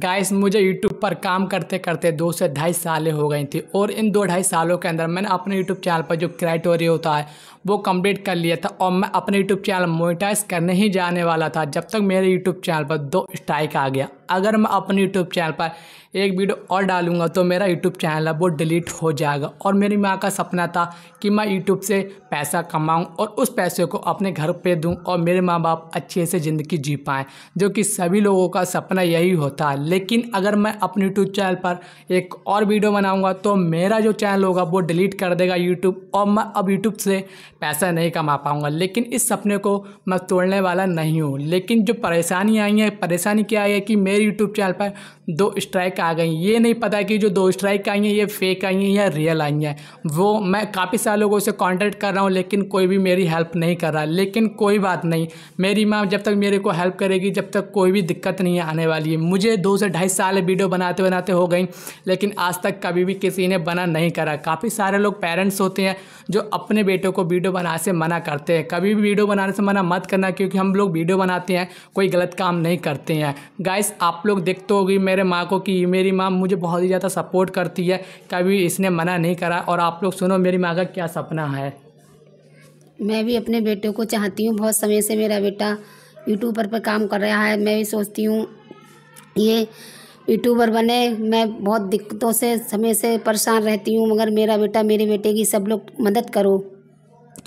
guys मुझे YouTube पर काम करते करते दो से ढाई सालें हो गई थी और इन दो ढाई सालों के अंदर मैंने अपने यूट्यूब चैनल पर जो क्राइटोरिया होता है वो कंप्लीट कर लिया था और मैं अपने यूट्यूब चैनल मोनिटाइज करने ही जाने वाला था जब तक मेरे यूट्यूब चैनल पर दो स्ट्राइक आ गया अगर मैं अपने यूट्यूब चैनल पर एक वीडियो और डालूंगा तो मेरा यूट्यूब चैनल है वो डिलीट हो जाएगा और मेरी माँ का सपना था कि मैं यूट्यूब से पैसा कमाऊँ और उस पैसे को अपने घर पे दूँ और मेरे माँ बाप अच्छे से ज़िंदगी जी पाएँ जो कि सभी लोगों का सपना यही होता है लेकिन अगर मैं अपने यूट्यूब चैनल पर एक और वीडियो बनाऊँगा तो मेरा जो चैनल होगा वो डिलीट कर देगा यूट्यूब और मैं अब यूट्यूब से पैसा नहीं कमा पाऊँगा लेकिन इस सपने को मैं तोड़ने वाला नहीं हूँ लेकिन जो परेशानी आई है परेशानी क्या आई है कि मेरी मेरे यूट्यूब चैनल पर दो स्ट्राइक आ गई ये नहीं पता कि जो दो स्ट्राइक आई हैं ये फेक आई हैं या रियल आई हैं वो मैं काफ़ी सारे लोगों से कॉन्टैक्ट कर रहा हूँ लेकिन कोई भी मेरी हेल्प नहीं कर रहा लेकिन कोई बात नहीं मेरी माँ जब तक मेरे को हेल्प करेगी जब तक कोई भी दिक्कत नहीं आने वाली है मुझे दो से ढाई साल वीडियो बनाते बनाते हो गई लेकिन आज तक कभी भी किसी ने बना नहीं करा काफ़ी सारे लोग पेरेंट्स होते हैं जो अपने बेटों को वीडियो बनाने से मना करते हैं कभी भी वीडियो बनाने से मना मत करना क्योंकि हम लोग वीडियो बनाते हैं कोई गलत काम नहीं करते हैं गाइस आप आप लोग देखते हो मेरे माँ को कि मेरी माँ मुझे बहुत ही ज़्यादा सपोर्ट करती है कभी इसने मना नहीं करा और आप लोग सुनो मेरी माँ का क्या सपना है मैं भी अपने बेटे को चाहती हूँ बहुत समय से मेरा बेटा यूट्यूबर पर काम कर रहा है मैं भी सोचती हूँ ये यूट्यूबर बने मैं बहुत दिक्कतों से समय से परेशान रहती हूँ मगर मेरा बेटा मेरे बेटे की सब लोग मदद करो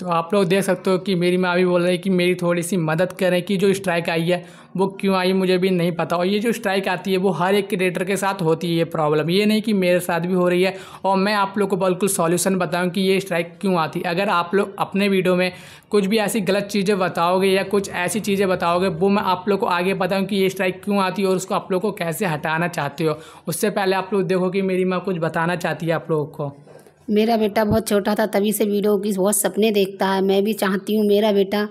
तो आप लोग देख सकते हो कि मेरी माँ भी बोल रही है कि मेरी थोड़ी सी मदद करें कि जो स्ट्राइक आई है वो क्यों आई मुझे भी नहीं पता और ये जो स्ट्राइक आती है वो हर एक क्रिएटर के साथ होती है ये प्रॉब्लम ये नहीं कि मेरे साथ भी हो रही है और मैं आप लोग को बिल्कुल सॉल्यूशन बताऊं कि ये स्ट्राइक क्यों आती है अगर आप लोग अपने वीडियो में कुछ भी ऐसी गलत चीज़ें बताओगे या कुछ ऐसी चीज़ें बताओगे वो मैं आप लोग को आगे बताऊँ कि ये स्ट्राइक क्यों आती है और उसको आप लोग को कैसे हटाना चाहते हो उससे पहले आप लोग देखो कि मेरी माँ कुछ बताना चाहती है आप लोगों को मेरा बेटा बहुत छोटा था तभी से वीडियो की बहुत सपने देखता है मैं भी चाहती हूँ मेरा बेटा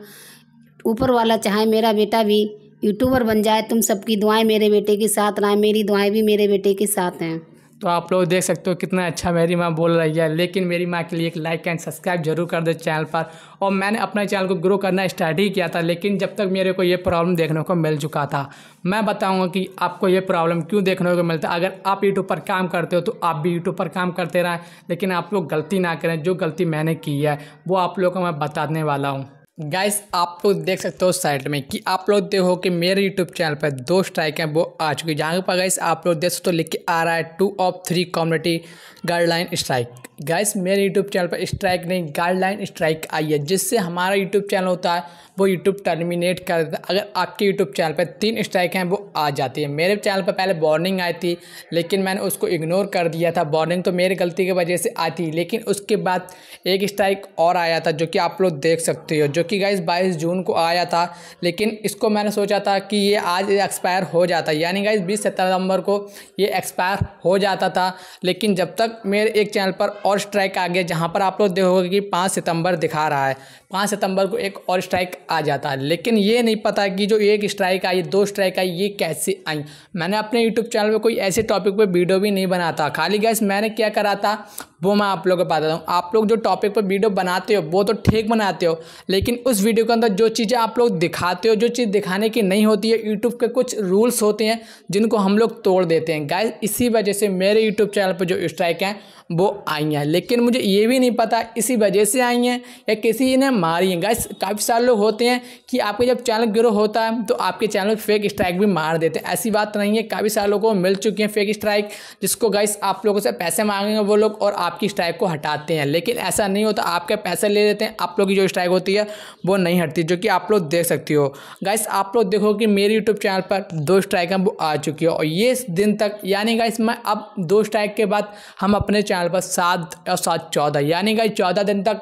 ऊपर वाला चाहे मेरा बेटा भी यूट्यूबर बन जाए तुम सबकी दुआएं मेरे बेटे के साथ रहें मेरी दुआएं भी मेरे बेटे के साथ हैं तो आप लोग देख सकते हो कितना अच्छा मेरी माँ बोल रही है लेकिन मेरी माँ के लिए एक लाइक एंड सब्सक्राइब जरूर कर दे चैनल पर और मैंने अपने चैनल को ग्रो करना स्टार्ट ही किया था लेकिन जब तक मेरे को ये प्रॉब्लम देखने को मिल चुका था मैं बताऊँगा कि आपको ये प्रॉब्लम क्यों देखने को मिलता है अगर आप यूट्यूब पर काम करते हो तो आप भी यूट्यूब पर काम करते रहें लेकिन आप लोग गलती ना करें जो गलती मैंने की है वो आप लोग को मैं बताने वाला हूँ गाइस आप लोग तो देख सकते हो साइड में कि आप लोग देखो कि मेरे यूट्यूब चैनल पर दो स्ट्राइक हैं वो आ चुकी है जहाँ पर गाइस आप लोग देख सकते हो लिख के आ रहा है two of three community guideline strike guys मेरे यूट्यूब चैनल पर स्ट्राइक नहीं गाइडलाइन स्ट्राइक आई है जिससे हमारा यूट्यूब चैनल होता है वो यूट्यूब टर्मिनेट कर देता है अगर आपके यूट्यूब चैनल पर तीन स्ट्राइक हैं वो आ जाती है मेरे चैनल पर पहले वार्निंग आई थी लेकिन मैंने उसको इग्नोर कर दिया था वार्निंग तो मेरी गलती की वजह से आई थी लेकिन उसके बाद एक स्ट्राइक और आया था जो कि आप लोग देख सकते हो जो कि गाइस बाईस जून को आया था लेकिन इसको मैंने सोचा था कि ये आज एक्सपायर हो जाता यानी गैस बीस सितम्बर को ये एक्सपायर हो जाता था लेकिन जब तक मेरे एक चैनल पर और स्ट्राइक आ गया जहाँ पर आप लोग देखोगे कि पाँच सितंबर दिखा रहा है पाँच सितंबर को एक और स्ट्राइक आ जाता है लेकिन ये नहीं पता कि जो एक स्ट्राइक आई दो स्ट्राइक आई ये कैसे आई मैंने अपने यूट्यूब चैनल पर कोई ऐसे टॉपिक पर वीडियो भी नहीं बनाता खाली गैस मैंने क्या करा था वो मैं आप लोगों को बताता हूँ आप लोग जो टॉपिक पर वीडियो बनाते हो वो तो ठीक बनाते हो लेकिन उस वीडियो के अंदर जो चीज़ें आप लोग दिखाते हो जो चीज़ दिखाने की नहीं होती है यूट्यूब के कुछ रूल्स होते हैं जिनको हम लोग तोड़ देते हैं गाय इसी वजह से मेरे यूट्यूब चैनल पर जो स्ट्राइक हैं वो आई हैं लेकिन मुझे ये भी नहीं पता इसी वजह से आई हैं या किसी ने मारी हैं गाइस काफ़ी सारे लोग होते हैं कि आपके जब चैनल ग्रो होता है तो आपके चैनल पर फेक स्ट्राइक भी मार देते हैं ऐसी बात नहीं है काफ़ी सारे लोगों को मिल चुकी हैं फेक स्ट्राइक जिसको गाइस आप लोगों से पैसे मांगेंगे वो लोग और आपकी स्ट्राइक को हटाते हैं लेकिन ऐसा नहीं होता आपके पैसे ले लेते हैं आप लोग की जो स्ट्राइक होती है वो नहीं हटती जो कि आप लोग देख सकती हो गाइस आप लोग देखो कि मेरे यूट्यूब चैनल पर दो स्ट्राइक वो आ चुकी है और ये दिन तक यानी गाइस मैं अब दो स्ट्राइक के बाद हम अपने चैनल पर सात और सात चौदह यानी गाइस चौदह दिन तक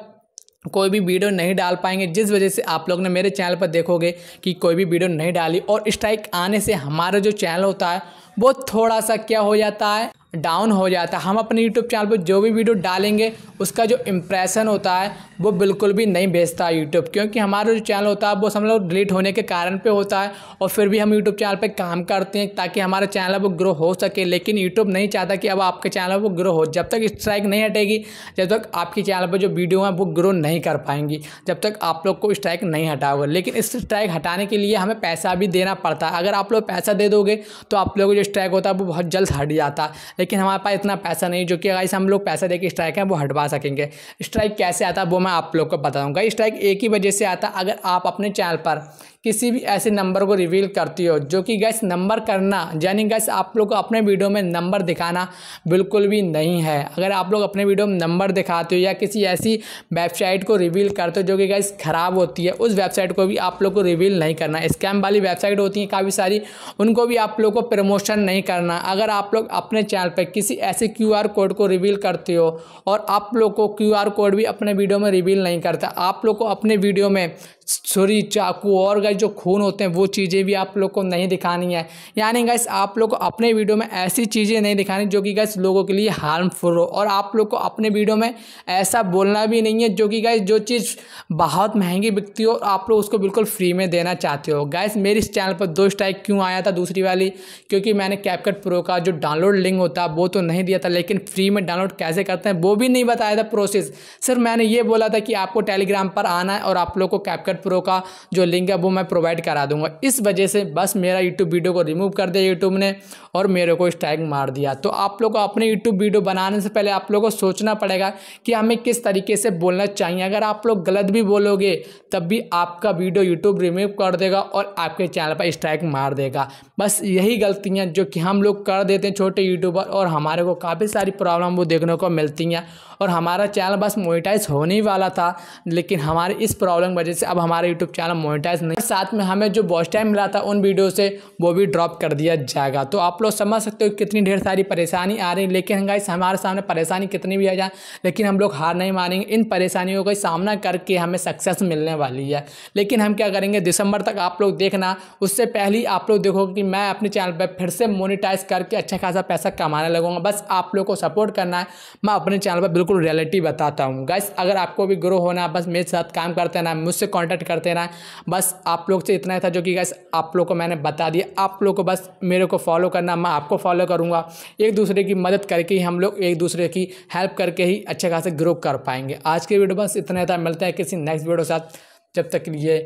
कोई भी वीडियो नहीं डाल पाएंगे जिस वजह से आप लोग ने मेरे चैनल पर देखोगे कि कोई भी वीडियो नहीं डाली और स्ट्राइक आने से हमारा जो चैनल होता है वो थोड़ा सा क्या हो जाता है डाउन हो जाता है हम अपने यूट्यूब चैनल पर जो भी वीडियो डालेंगे उसका जो इम्प्रेशन होता है वो बिल्कुल भी नहीं भेजता यूट्यूब क्योंकि हमारा जो चैनल होता है वो सब लोग डिलीट होने के कारण पे होता है और फिर भी हम यूट्यूब चैनल पे काम करते हैं ताकि हमारा चैनल वो ग्रो हो सके लेकिन यूट्यूब नहीं चाहता कि अब आपके चैनल वो ग्रो हो जब तक स्ट्राइक नहीं हटेगी जब तक आपके चैनल पर जो वीडियो हैं वो ग्रो नहीं कर पाएंगी जब तक आप लोग को स्ट्राइक नहीं हटाओगे लेकिन इस स्ट्राइक हटाने के लिए हमें पैसा भी देना पड़ता है अगर आप लोग पैसा दे दोगे तो आप लोग जो स्ट्राइक होता है वो बहुत जल्द हट जाता है लेकिन हमारे पास इतना पैसा नहीं जो कि अगर हम लोग पैसा देकर स्ट्राइक है वो हटवा सकेंगे स्ट्राइक कैसे आता है वो मैं आप लोग को बताऊँगा स्ट्राइक एक ही वजह से आता अगर आप अपने चैनल पर किसी भी ऐसे नंबर को रिवील करती हो जो कि गैस नंबर करना यानी गैस आप लोग को अपने वीडियो में नंबर दिखाना बिल्कुल भी नहीं है अगर आप लोग अपने वीडियो में नंबर दिखाते हो या किसी ऐसी वेबसाइट को रिवील करते हो जो कि गैस ख़राब होती है उस वेबसाइट को भी आप लोग को रिवील नहीं करना स्कैम वाली वेबसाइट होती हैं काफ़ी सारी उनको भी आप लोग को प्रमोशन नहीं करना अगर आप लोग अपने चैनल पर किसी ऐसे क्यू कोड को रिवील करते हो और आप लोग को क्यू कोड भी अपने वीडियो में रिवील नहीं करता आप लोग को अपने वीडियो में छुरी चाकू और गैस गाइस जो खून होते हैं वो चीज़ें भी आप लोग को नहीं दिखानी है यानी गाइस आप लोग को अपने वीडियो में ऐसी चीज़ें नहीं दिखानी जो कि गाइस लोगों के लिए हार्मफुल हो और आप लोग को अपने वीडियो में ऐसा बोलना भी नहीं है जो कि गाइस जो चीज़ बहुत महंगी बिकती हो आप लोग उसको बिल्कुल फ्री में देना चाहते हो गाइस मेरे इस चैनल पर दो स्ट्राइक क्यों आया था दूसरी वाली क्योंकि मैंने कैपकट प्रो का जो डाउनलोड लिंक होता वो तो नहीं दिया था लेकिन फ्री में डाउनलोड कैसे करते हैं वो भी नहीं बताया था प्रोसेस सिर्फ मैंने ये बोला था कि आपको टेलीग्राम पर आना है और आप लोग को कैपकट प्रो का जो लिंक है वो मैं मैं प्रोवाइड करा दूंगा इस वजह से बस मेरा यूट्यूब वीडियो को रिमूव कर दिया यूट्यूब ने और मेरे को स्ट्राइक मार दिया तो आप लोग को अपने यूट्यूब वीडियो बनाने से पहले आप लोग को सोचना पड़ेगा कि हमें किस तरीके से बोलना चाहिए अगर आप लोग गलत भी बोलोगे तब भी आपका वीडियो यूट्यूब रिमूव कर देगा और आपके चैनल पर स्ट्राइक मार देगा बस यही गलतियाँ जो कि हम लोग कर देते हैं छोटे यूट्यूबर और हमारे को काफ़ी सारी प्रॉब्लम वो देखने को मिलती हैं और हमारा चैनल बस मोनिटाइज होने वाला था लेकिन हमारे इस प्रॉब्लम की वजह से अब हमारा यूट्यूब चैनल मोनिटाइज नहीं साथ में हमें जो बॉस टाइम मिला था उन वीडियो से वो भी ड्रॉप कर दिया जाएगा तो आप लोग समझ सकते हो कितनी ढेर सारी परेशानी आ रही है लेकिन गाइस हमारे सामने परेशानी कितनी भी आ जाए लेकिन हम लोग हार नहीं मानेंगे इन परेशानियों का सामना करके हमें सक्सेस मिलने वाली है लेकिन हम क्या करेंगे दिसंबर तक आप लोग देखना उससे पहले ही आप लोग देखोगे कि मैं अपने चैनल पर फिर से मोनिटाइज करके अच्छा खासा पैसा कमाने लगूंगा बस आप लोग को सपोर्ट करना है मैं अपने चैनल पर बिल्कुल रियलिटी बताता हूँ गैस अगर आपको भी ग्रो होना है बस मेरे साथ काम करते रहना मुझसे कॉन्टैक्ट करते रहना बस आप आप लोग से इतना था जो कि गैस आप लोग को मैंने बता दिया आप लोग को बस मेरे को फॉलो करना मैं आपको फॉलो करूँगा एक दूसरे की मदद करके ही हम लोग एक दूसरे की हेल्प करके ही अच्छे खासे ग्रो कर पाएंगे आज के वीडियो बस इतना था मिलता है किसी नेक्स्ट वीडियो के साथ जब तक के लिए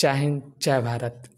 जय हिंद जय भारत